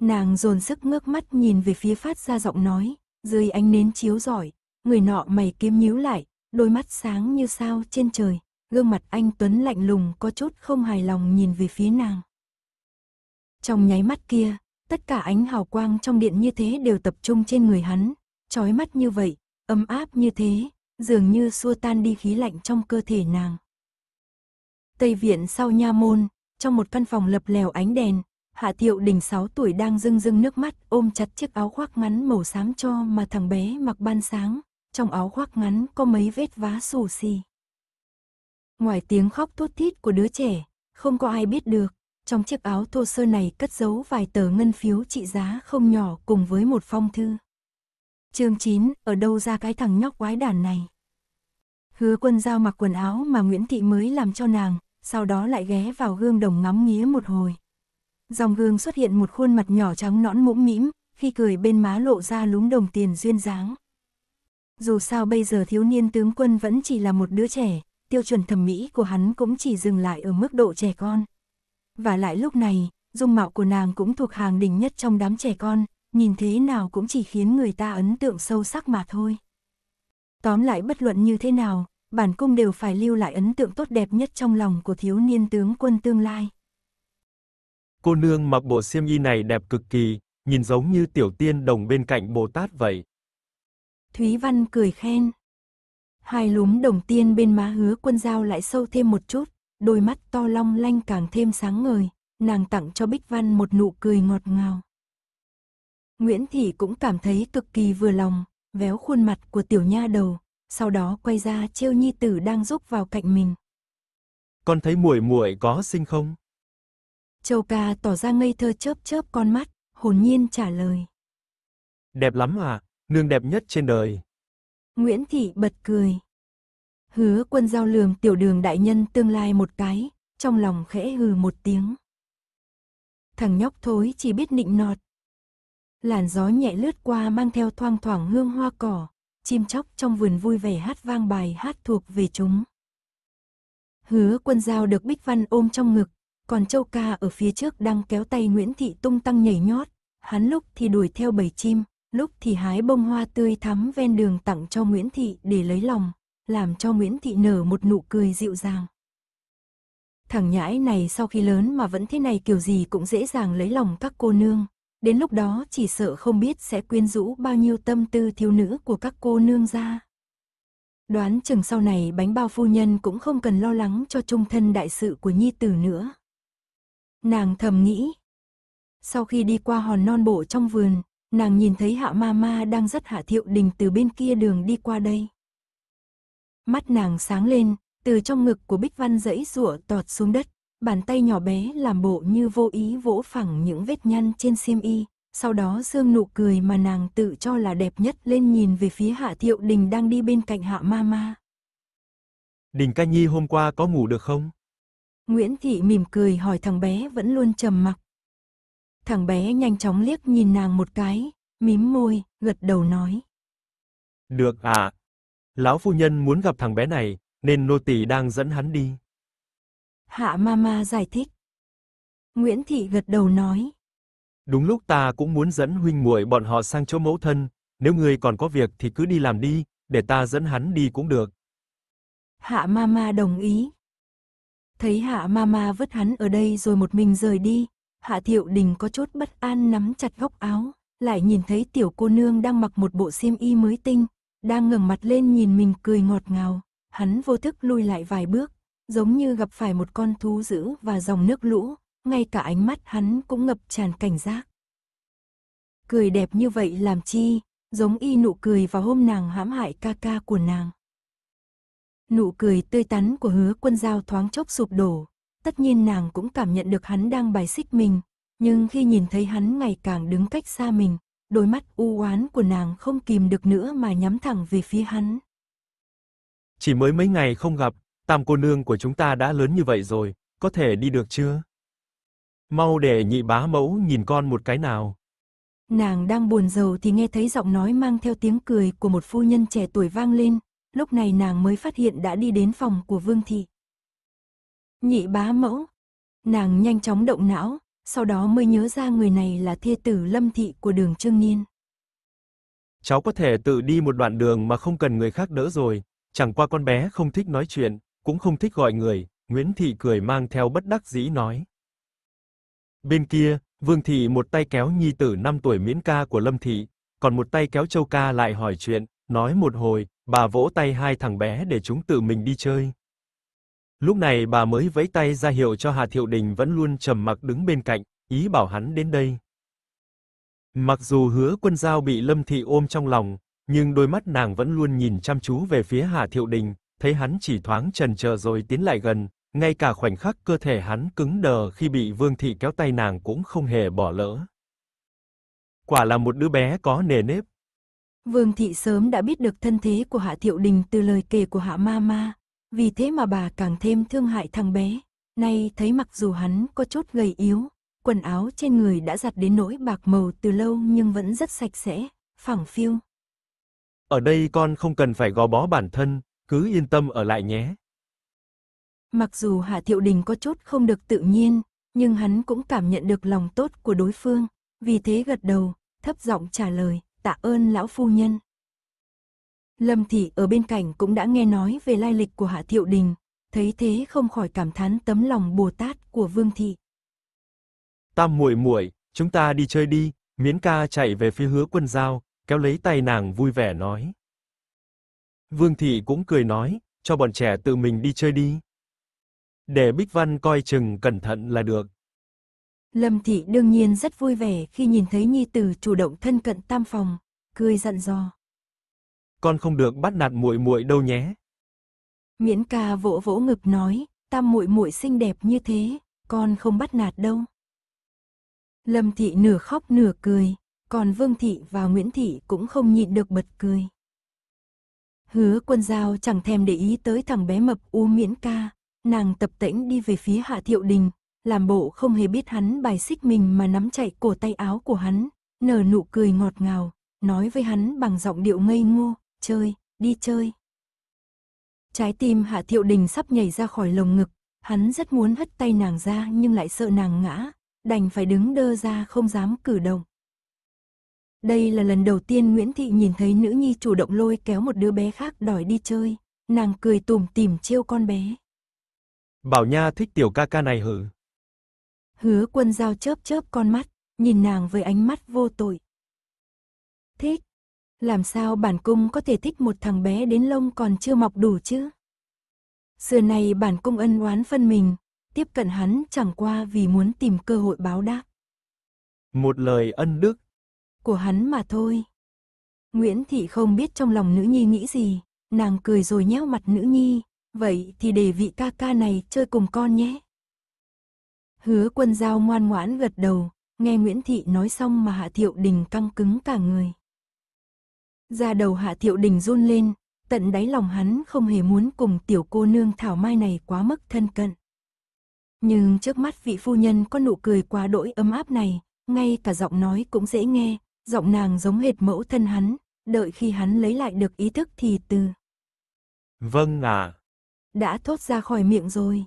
Nàng dồn sức ngước mắt nhìn về phía phát ra giọng nói, dưới ánh nến chiếu giỏi người nọ mày kiếm nhíu lại, đôi mắt sáng như sao trên trời, gương mặt anh Tuấn lạnh lùng có chút không hài lòng nhìn về phía nàng. Trong nháy mắt kia, tất cả ánh hào quang trong điện như thế đều tập trung trên người hắn, trói mắt như vậy, ấm áp như thế, dường như xua tan đi khí lạnh trong cơ thể nàng. Tây viện sau nha môn, trong một căn phòng lập lèo ánh đèn, Hạ Thiệu Đình 6 tuổi đang rưng rưng nước mắt ôm chặt chiếc áo khoác ngắn màu xám cho mà thằng bé mặc ban sáng, trong áo khoác ngắn có mấy vết vá xù xì. Ngoài tiếng khóc thút thít của đứa trẻ, không có ai biết được, trong chiếc áo thô sơ này cất giấu vài tờ ngân phiếu trị giá không nhỏ cùng với một phong thư. Chương 9, ở đâu ra cái thằng nhóc quái đản này? Hứa quân giao mặc quần áo mà Nguyễn Thị mới làm cho nàng, sau đó lại ghé vào gương đồng ngắm nghía một hồi. Dòng gương xuất hiện một khuôn mặt nhỏ trắng nõn mũm mĩm, khi cười bên má lộ ra lúm đồng tiền duyên dáng. Dù sao bây giờ thiếu niên tướng quân vẫn chỉ là một đứa trẻ, tiêu chuẩn thẩm mỹ của hắn cũng chỉ dừng lại ở mức độ trẻ con và lại lúc này, dung mạo của nàng cũng thuộc hàng đỉnh nhất trong đám trẻ con, nhìn thế nào cũng chỉ khiến người ta ấn tượng sâu sắc mà thôi. Tóm lại bất luận như thế nào, bản cung đều phải lưu lại ấn tượng tốt đẹp nhất trong lòng của thiếu niên tướng quân tương lai. Cô nương mặc bộ xiêm y này đẹp cực kỳ, nhìn giống như tiểu tiên đồng bên cạnh Bồ Tát vậy. Thúy Văn cười khen. Hai lúm đồng tiên bên má hứa quân giao lại sâu thêm một chút đôi mắt to long lanh càng thêm sáng ngời, nàng tặng cho Bích Văn một nụ cười ngọt ngào. Nguyễn Thị cũng cảm thấy cực kỳ vừa lòng, véo khuôn mặt của tiểu nha đầu, sau đó quay ra trêu nhi tử đang giúp vào cạnh mình. Con thấy muội muội có xinh không? Châu ca tỏ ra ngây thơ chớp chớp con mắt, hồn nhiên trả lời. Đẹp lắm à, nương đẹp nhất trên đời. Nguyễn Thị bật cười. Hứa quân giao lường tiểu đường đại nhân tương lai một cái, trong lòng khẽ hừ một tiếng. Thằng nhóc thối chỉ biết nịnh nọt. Làn gió nhẹ lướt qua mang theo thoang thoảng hương hoa cỏ, chim chóc trong vườn vui vẻ hát vang bài hát thuộc về chúng. Hứa quân giao được Bích Văn ôm trong ngực, còn Châu Ca ở phía trước đang kéo tay Nguyễn Thị tung tăng nhảy nhót, hắn lúc thì đuổi theo bầy chim, lúc thì hái bông hoa tươi thắm ven đường tặng cho Nguyễn Thị để lấy lòng, làm cho Nguyễn Thị nở một nụ cười dịu dàng. Thằng nhãi này sau khi lớn mà vẫn thế này kiểu gì cũng dễ dàng lấy lòng các cô nương. Đến lúc đó chỉ sợ không biết sẽ quyến rũ bao nhiêu tâm tư thiếu nữ của các cô nương ra. Đoán chừng sau này bánh bao phu nhân cũng không cần lo lắng cho trung thân đại sự của nhi tử nữa. Nàng thầm nghĩ. Sau khi đi qua hòn non bộ trong vườn, nàng nhìn thấy hạ ma ma đang rất hạ thiệu đình từ bên kia đường đi qua đây. Mắt nàng sáng lên, từ trong ngực của Bích Văn dẫy rủa tọt xuống đất, bàn tay nhỏ bé làm bộ như vô ý vỗ phẳng những vết nhăn trên xiêm y, sau đó dương nụ cười mà nàng tự cho là đẹp nhất lên nhìn về phía Hạ Thiệu Đình đang đi bên cạnh Hạ Mama. Đình ca nhi hôm qua có ngủ được không? Nguyễn Thị mỉm cười hỏi thằng bé vẫn luôn trầm mặc. Thằng bé nhanh chóng liếc nhìn nàng một cái, mím môi, gật đầu nói. Được à, Lão phu nhân muốn gặp thằng bé này, nên nô tỳ đang dẫn hắn đi. Hạ Mama giải thích. Nguyễn Thị gật đầu nói. Đúng lúc ta cũng muốn dẫn huynh muội bọn họ sang chỗ mẫu thân, nếu ngươi còn có việc thì cứ đi làm đi, để ta dẫn hắn đi cũng được. Hạ Mama đồng ý. Thấy Hạ Mama vứt hắn ở đây rồi một mình rời đi, Hạ Thiệu Đình có chút bất an nắm chặt góc áo, lại nhìn thấy tiểu cô nương đang mặc một bộ xiêm y mới tinh, đang ngẩng mặt lên nhìn mình cười ngọt ngào, hắn vô thức lui lại vài bước, giống như gặp phải một con thú dữ và dòng nước lũ, ngay cả ánh mắt hắn cũng ngập tràn cảnh giác. Cười đẹp như vậy làm chi, giống y nụ cười vào hôm nàng hãm hại ca ca của nàng. Nụ cười tươi tắn của hứa quân giao thoáng chốc sụp đổ, tất nhiên nàng cũng cảm nhận được hắn đang bài xích mình, nhưng khi nhìn thấy hắn ngày càng đứng cách xa mình, đôi mắt u oán của nàng không kìm được nữa mà nhắm thẳng về phía hắn. Chỉ mới mấy ngày không gặp, tam cô nương của chúng ta đã lớn như vậy rồi, có thể đi được chưa? Mau để nhị bá mẫu nhìn con một cái nào. Nàng đang buồn rầu thì nghe thấy giọng nói mang theo tiếng cười của một phu nhân trẻ tuổi vang lên, lúc này nàng mới phát hiện đã đi đến phòng của Vương thị. Nhị bá mẫu, nàng nhanh chóng động não, sau đó mới nhớ ra người này là thê tử lâm thị của đường Trương Niên. Cháu có thể tự đi một đoạn đường mà không cần người khác đỡ rồi, chẳng qua con bé không thích nói chuyện, cũng không thích gọi người, Nguyễn Thị cười mang theo bất đắc dĩ nói. Bên kia, Vương Thị một tay kéo nhi tử 5 tuổi Miễn Ca của Lâm Thị, còn một tay kéo Châu Ca lại hỏi chuyện, nói một hồi, bà vỗ tay hai thằng bé để chúng tự mình đi chơi. Lúc này bà mới vẫy tay ra hiệu cho Hà Thiệu Đình vẫn luôn trầm mặc đứng bên cạnh, ý bảo hắn đến đây. Mặc dù hứa quân giao bị Lâm Thị ôm trong lòng, nhưng đôi mắt nàng vẫn luôn nhìn chăm chú về phía Hà Thiệu Đình, thấy hắn chỉ thoáng chần chờ rồi tiến lại gần, ngay cả khoảnh khắc cơ thể hắn cứng đờ khi bị Vương Thị kéo tay nàng cũng không hề bỏ lỡ. Quả là một đứa bé có nề nếp. Vương Thị sớm đã biết được thân thế của Hạ Thiệu Đình từ lời kể của Hạ Ma Ma. Vì thế mà bà càng thêm thương hại thằng bé. Nay thấy mặc dù hắn có chút gầy yếu, quần áo trên người đã giặt đến nỗi bạc màu từ lâu nhưng vẫn rất sạch sẽ, phẳng phiu. Ở đây con không cần phải gò bó bản thân, cứ yên tâm ở lại nhé. Mặc dù Hạ Thiệu Đình có chút không được tự nhiên, nhưng hắn cũng cảm nhận được lòng tốt của đối phương, vì thế gật đầu, thấp giọng trả lời, tạ ơn lão phu nhân. Lâm Thị ở bên cạnh cũng đã nghe nói về lai lịch của Hạ Thiệu Đình, thấy thế không khỏi cảm thán tấm lòng Bồ Tát của Vương Thị. Tam muội muội, chúng ta đi chơi đi, Miễn ca chạy về phía hứa quân giao, kéo lấy tay nàng vui vẻ nói. Vương Thị cũng cười nói, cho bọn trẻ tự mình đi chơi đi. Để Bích Văn coi chừng cẩn thận là được. Lâm Thị đương nhiên rất vui vẻ khi nhìn thấy Nhi Tử chủ động thân cận tam phòng, cười dặn dò con không được bắt nạt muội muội đâu nhé. Miễn ca vỗ vỗ ngực nói, tam muội muội xinh đẹp như thế, con không bắt nạt đâu. Lâm thị nửa khóc nửa cười, còn Vương thị và Nguyễn thị cũng không nhịn được bật cười. Hứa quân giao chẳng thèm để ý tới thằng bé mập U Miễn ca, nàng tập tễnh đi về phía Hạ Thiệu Đình, làm bộ không hề biết hắn bài xích mình mà nắm chạy cổ tay áo của hắn, nở nụ cười ngọt ngào, nói với hắn bằng giọng điệu ngây ngô, chơi, đi chơi. Trái tim Hạ Thiệu Đình sắp nhảy ra khỏi lồng ngực, hắn rất muốn hất tay nàng ra nhưng lại sợ nàng ngã, đành phải đứng đơ ra không dám cử động. Đây là lần đầu tiên Nguyễn Thị nhìn thấy nữ nhi chủ động lôi kéo một đứa bé khác đòi đi chơi, nàng cười tủm tỉm trêu con bé. Bảo Nha thích tiểu ca ca này hử? Hứa quân giao chớp chớp con mắt, nhìn nàng với ánh mắt vô tội. Thích, làm sao bản cung có thể thích một thằng bé đến lông còn chưa mọc đủ chứ? Xưa này bản cung ân oán phân mình, tiếp cận hắn chẳng qua vì muốn tìm cơ hội báo đáp. Một lời ân đức của hắn mà thôi. Nguyễn Thị không biết trong lòng nữ nhi nghĩ gì, nàng cười rồi nhéo mặt nữ nhi, vậy thì để vị ca ca này chơi cùng con nhé. Hứa quân giao ngoan ngoãn gật đầu, nghe Nguyễn Thị nói xong mà Hạ Thiệu Đình căng cứng cả người. Ra đầu hạ thiệu đình run lên, tận đáy lòng hắn không hề muốn cùng tiểu cô nương thảo mai này quá mức thân cận. Nhưng trước mắt vị phu nhân có nụ cười quá đỗi ấm áp này, ngay cả giọng nói cũng dễ nghe, giọng nàng giống hệt mẫu thân hắn, đợi khi hắn lấy lại được ý thức thì từ. Vâng à. Đã thốt ra khỏi miệng rồi.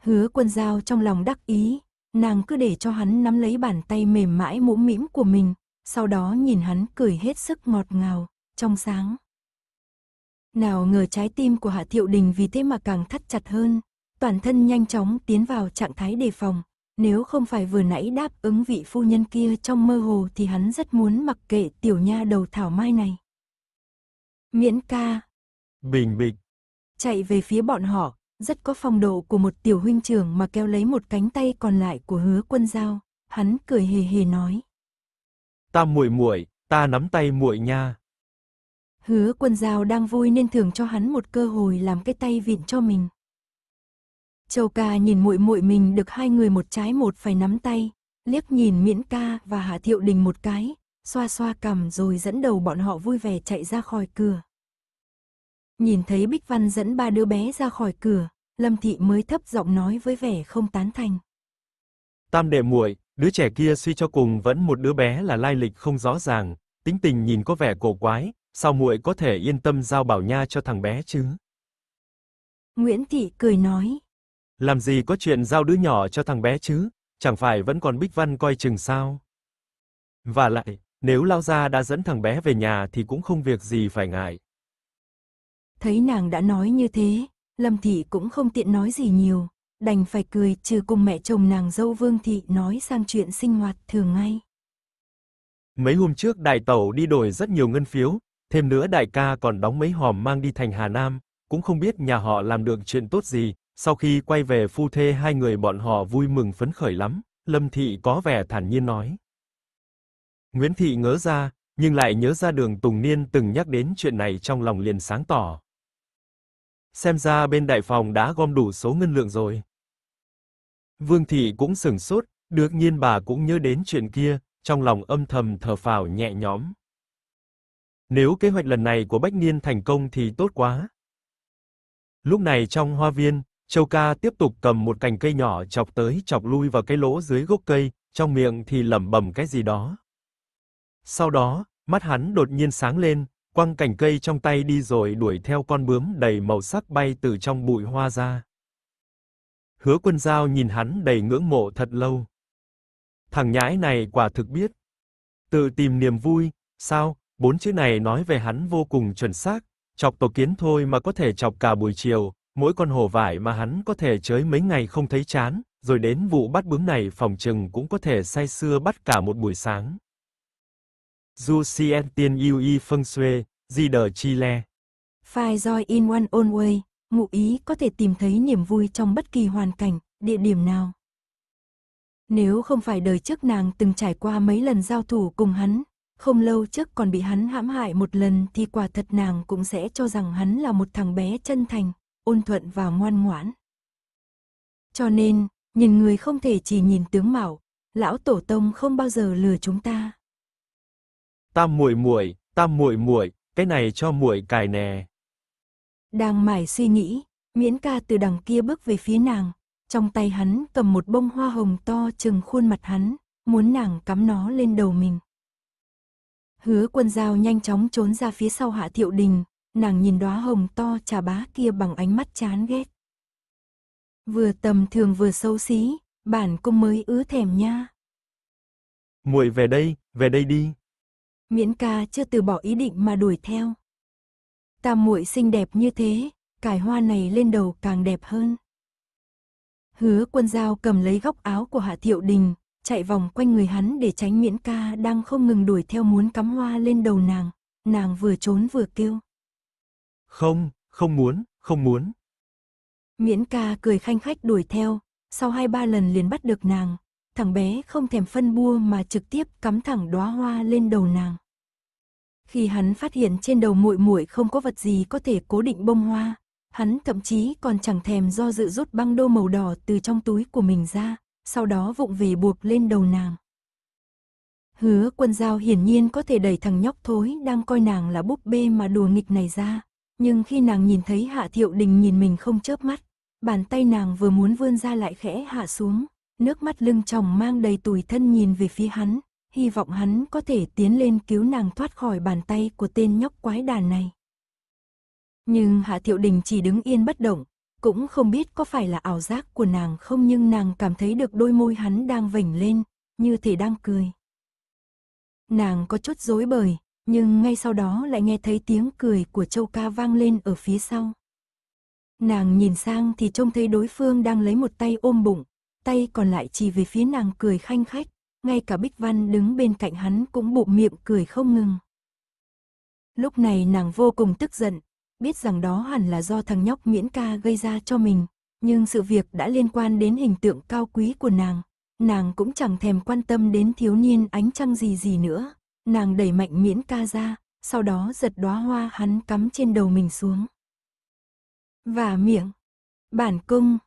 Hứa quân giao trong lòng đắc ý, nàng cứ để cho hắn nắm lấy bàn tay mềm mãi mũm mĩm của mình, sau đó nhìn hắn cười hết sức ngọt ngào, trong sáng. Nào ngờ trái tim của Hạ Thiệu Đình vì thế mà càng thắt chặt hơn, toàn thân nhanh chóng tiến vào trạng thái đề phòng, nếu không phải vừa nãy đáp ứng vị phu nhân kia trong mơ hồ thì hắn rất muốn mặc kệ tiểu nha đầu thảo mai này. Miễn ca. Bình bịch. Chạy về phía bọn họ, rất có phong độ của một tiểu huynh trưởng mà kéo lấy một cánh tay còn lại của hứa quân giao. Hắn cười hề hề nói. Ta muội muội, ta nắm tay muội nha. Hứa quân giao đang vui nên thường cho hắn một cơ hội làm cái tay vịn cho mình. Châu ca nhìn muội muội mình được hai người một trái một phải nắm tay, liếc nhìn Miễn ca và Hạ Thiệu Đình một cái, xoa xoa cằm rồi dẫn đầu bọn họ vui vẻ chạy ra khỏi cửa. Nhìn thấy Bích Văn dẫn ba đứa bé ra khỏi cửa, Lâm Thị mới thấp giọng nói với vẻ không tán thành. Tam đệ muội, Đứa trẻ kia suy cho cùng vẫn một đứa bé là lai lịch không rõ ràng, tính tình nhìn có vẻ cổ quái, sao muội có thể yên tâm giao Bảo Nha cho thằng bé chứ? Nguyễn Thị cười nói. Làm gì có chuyện giao đứa nhỏ cho thằng bé chứ, chẳng phải vẫn còn Bích Văn coi chừng sao? Và lại, nếu lão gia đã dẫn thằng bé về nhà thì cũng không việc gì phải ngại. Thấy nàng đã nói như thế, Lâm Thị cũng không tiện nói gì nhiều, đành phải cười trừ cùng mẹ chồng nàng dâu Vương Thị nói sang chuyện sinh hoạt thường ngay. Mấy hôm trước đại tẩu đi đổi rất nhiều ngân phiếu, thêm nữa đại ca còn đóng mấy hòm mang đi thành Hà Nam, cũng không biết nhà họ làm được chuyện tốt gì, sau khi quay về phu thê hai người bọn họ vui mừng phấn khởi lắm, Lâm Thị có vẻ thản nhiên nói. Nguyễn Thị ngớ ra, nhưng lại nhớ ra đường Tùng Niên từng nhắc đến chuyện này trong lòng liền sáng tỏ. Xem ra bên đại phòng đã gom đủ số ngân lượng rồi. Vương Thị cũng sửng sốt, đương nhiên bà cũng nhớ đến chuyện kia, trong lòng âm thầm thở phào nhẹ nhõm. Nếu kế hoạch lần này của Bách Niên thành công thì tốt quá. Lúc này trong hoa viên, Châu Ca tiếp tục cầm một cành cây nhỏ chọc tới chọc lui vào cái lỗ dưới gốc cây, trong miệng thì lẩm bẩm cái gì đó. Sau đó, mắt hắn đột nhiên sáng lên, quăng cành cây trong tay đi rồi đuổi theo con bướm đầy màu sắc bay từ trong bụi hoa ra. Hứa quân giao nhìn hắn đầy ngưỡng mộ thật lâu. Thằng nhãi này quả thực biết. Tự tìm niềm vui, sao, bốn chữ này nói về hắn vô cùng chuẩn xác, chọc tổ kiến thôi mà có thể chọc cả buổi chiều, mỗi con hổ vải mà hắn có thể chới mấy ngày không thấy chán, rồi đến vụ bắt bướm này phòng trừng cũng có thể say sưa bắt cả một buổi sáng. Du Cien Tiên Yui Phân Xue, Di Đờ Chi Le. Fai Joy in One Onway ngụ ý có thể tìm thấy niềm vui trong bất kỳ hoàn cảnh, địa điểm nào. Nếu không phải đời trước nàng từng trải qua mấy lần giao thủ cùng hắn, không lâu trước còn bị hắn hãm hại một lần thì quả thật nàng cũng sẽ cho rằng hắn là một thằng bé chân thành, ôn thuận và ngoan ngoãn. Cho nên, nhìn người không thể chỉ nhìn tướng mạo, lão tổ tông không bao giờ lừa chúng ta. Tam muội muội, tam muội muội, cái này cho muội cài nè. Đang mải suy nghĩ, miễn ca từ đằng kia bước về phía nàng, trong tay hắn cầm một bông hoa hồng to chừng khuôn mặt hắn, muốn nàng cắm nó lên đầu mình. Hứa quân dao nhanh chóng trốn ra phía sau hạ thiệu đình, nàng nhìn đóa hồng to trà bá kia bằng ánh mắt chán ghét. Vừa tầm thường vừa xấu xí, bản cung mới ứa thèm nha. Muội về đây, về đây đi. Miễn ca chưa từ bỏ ý định mà đuổi theo. Tam muội xinh đẹp như thế, cài hoa này lên đầu càng đẹp hơn. Hứa quân giao cầm lấy góc áo của Hạ Thiệu Đình, chạy vòng quanh người hắn để tránh miễn ca đang không ngừng đuổi theo muốn cắm hoa lên đầu nàng, nàng vừa trốn vừa kêu. Không, không muốn, không muốn. Miễn ca cười khanh khách đuổi theo, sau hai ba lần liền bắt được nàng, thằng bé không thèm phân bua mà trực tiếp cắm thẳng đóa hoa lên đầu nàng. Khi hắn phát hiện trên đầu muội muội không có vật gì có thể cố định bông hoa, hắn thậm chí còn chẳng thèm do dự rút băng đô màu đỏ từ trong túi của mình ra, sau đó vụng về buộc lên đầu nàng. Hứa quân giao hiển nhiên có thể đẩy thằng nhóc thối đang coi nàng là búp bê mà đùa nghịch này ra, nhưng khi nàng nhìn thấy Hạ Thiệu Đình nhìn mình không chớp mắt, bàn tay nàng vừa muốn vươn ra lại khẽ hạ xuống, nước mắt lưng chồng mang đầy tủi thân nhìn về phía hắn, hy vọng hắn có thể tiến lên cứu nàng thoát khỏi bàn tay của tên nhóc quái đàn này. Nhưng Hạ Thiệu Đình chỉ đứng yên bất động, cũng không biết có phải là ảo giác của nàng không nhưng nàng cảm thấy được đôi môi hắn đang vểnh lên, như thể đang cười. Nàng có chút rối bời, nhưng ngay sau đó lại nghe thấy tiếng cười của Châu Ca vang lên ở phía sau. Nàng nhìn sang thì trông thấy đối phương đang lấy một tay ôm bụng, tay còn lại chỉ về phía nàng cười khanh khách ngay cả Bích Văn đứng bên cạnh hắn cũng bụng miệng cười không ngừng. Lúc này nàng vô cùng tức giận, biết rằng đó hẳn là do thằng nhóc miễn ca gây ra cho mình, nhưng sự việc đã liên quan đến hình tượng cao quý của nàng, nàng cũng chẳng thèm quan tâm đến thiếu niên ánh trăng gì gì nữa, nàng đẩy mạnh miễn ca ra, sau đó giật đóa hoa hắn cắm trên đầu mình xuống. Và miệng, bản cung,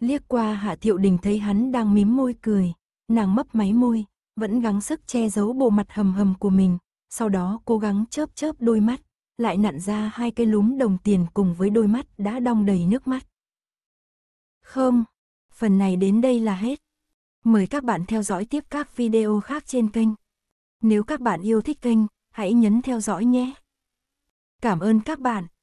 liếc qua hạ thiệu đình thấy hắn đang mím môi cười, nàng mấp máy môi, vẫn gắng sức che giấu bộ mặt hầm hầm của mình, sau đó cố gắng chớp chớp đôi mắt, lại nặn ra hai cái lúm đồng tiền cùng với đôi mắt đã đong đầy nước mắt. Không, phần này đến đây là hết. Mời các bạn theo dõi tiếp các video khác trên kênh. Nếu các bạn yêu thích kênh, hãy nhấn theo dõi nhé. Cảm ơn các bạn.